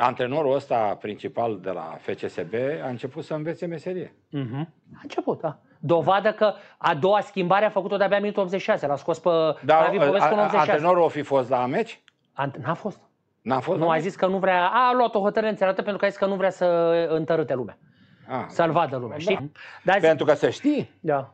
Antrenorul ăsta principal de la FCSB a început să învețe meserie. Uh-huh. A început, da. Dovadă că a doua schimbare a făcut-o de-abia în 86. L-a scos pe da, Ravi Popescu în 86. Antrenorul a fi fost la meci? Ant- n-a fost. N-a fost nu, a zis că nu vrea... A luat o hotărâre înțelată pentru că a zis că nu vrea să întărâte lumea. Ah, să-l vadă lumea, da. știi? Da. Zi... pentru că să știi, da.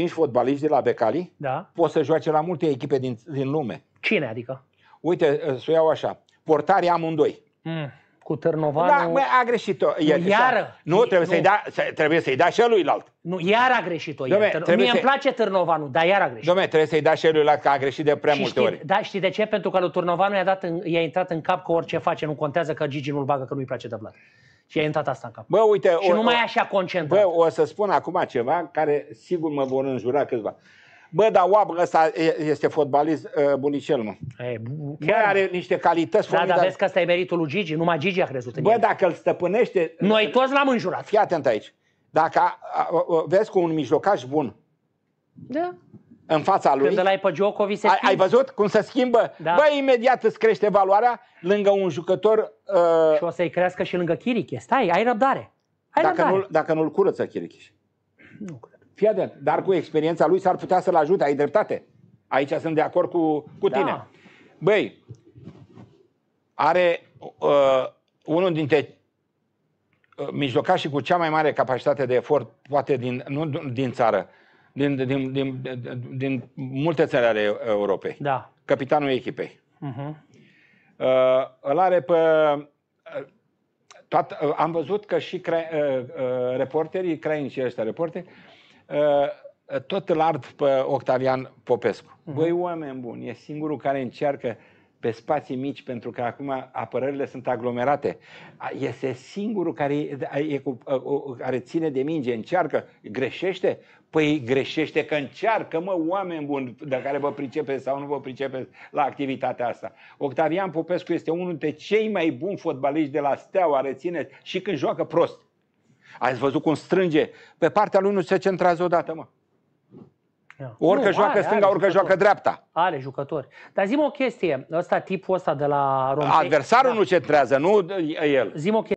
4-5 fotbaliști de la Becali da. pot să joace la multe echipe din, din lume. Cine adică? Uite, să iau așa. Portarii amândoi. Mm. Cu Târnovanu... Da, mă, a greșit-o. iară. Nu, trebuie, nu. Să-i da, trebuie să-i da și eluilalt. Nu, iar a greșit-o. Dom'le, iar. Mie să... îmi place Târnovanu, dar iar a greșit. Dom'le, trebuie să-i da și eluilalt, că a greșit de prea și multe știi, ori. Da, știi de ce? Pentru că lui Târnovanu i-a, dat în, i-a intrat în cap că orice face nu contează, că Gigi nu-l bagă, că nu-i place de blat. Și a intrat asta în cap. Bă, uite, și o, nu mai așa concentrat. Bă, o să spun acum ceva care sigur mă vor înjura câțiva. Bă, dar oabră ăsta este fotbalist ă, bunicel, mă. E, chiar are niște calități Da, dar vezi că ăsta e meritul lui Gigi, numai Gigi a crezut în Bă, el. dacă îl stăpânește... Noi toți l-am înjurat. Fii atent aici. Dacă vezi cu un mijlocaș bun, da. În fața lui. Când l-ai pe Djokovic se ai, ai văzut cum se schimbă? Da. Bă, imediat îți crește valoarea lângă un jucător... Uh... Și o să-i crească și lângă Chiriche. Stai, ai răbdare. Ai dacă, răbdare. Nu, dacă nu-l curăță Chiriche. Nu cred. Fii atent, dar cu experiența lui s-ar putea să-l ajute, ai dreptate. Aici sunt de acord cu, cu da. tine. Da. Băi, are uh, unul dintre uh, mijlocașii cu cea mai mare capacitate de efort, poate din, nu din țară, din, din, din, din multe țări ale Europei. Da. Capitanul echipei. Uh-huh. Uh, îl are pe... Uh, toată, uh, am văzut că și cre, uh, uh, reporterii, crainci ăștia reporteri, Uh, tot îl ard pe Octavian Popescu. Uh-huh. Băi, oameni buni, e singurul care încearcă pe spații mici, pentru că acum apărările sunt aglomerate. Este singurul care, e da, cu, uh, care ține de minge, încearcă, greșește? Păi greșește că încearcă, mă, oameni buni, de care vă pricepeți sau nu vă pricepeți la activitatea asta. Octavian Popescu este unul dintre cei mai buni fotbaliști de la Steaua, rețineți, și când joacă prost. Ați văzut cum strânge? Pe partea lui nu se centrează odată, mă. Ia. Orică nu, joacă are, stânga, are orică jucători. joacă dreapta. Are jucători. Dar zim o chestie, ăsta tipul ăsta de la România. Adversarul da. nu centrează, nu el. Zim o chestie.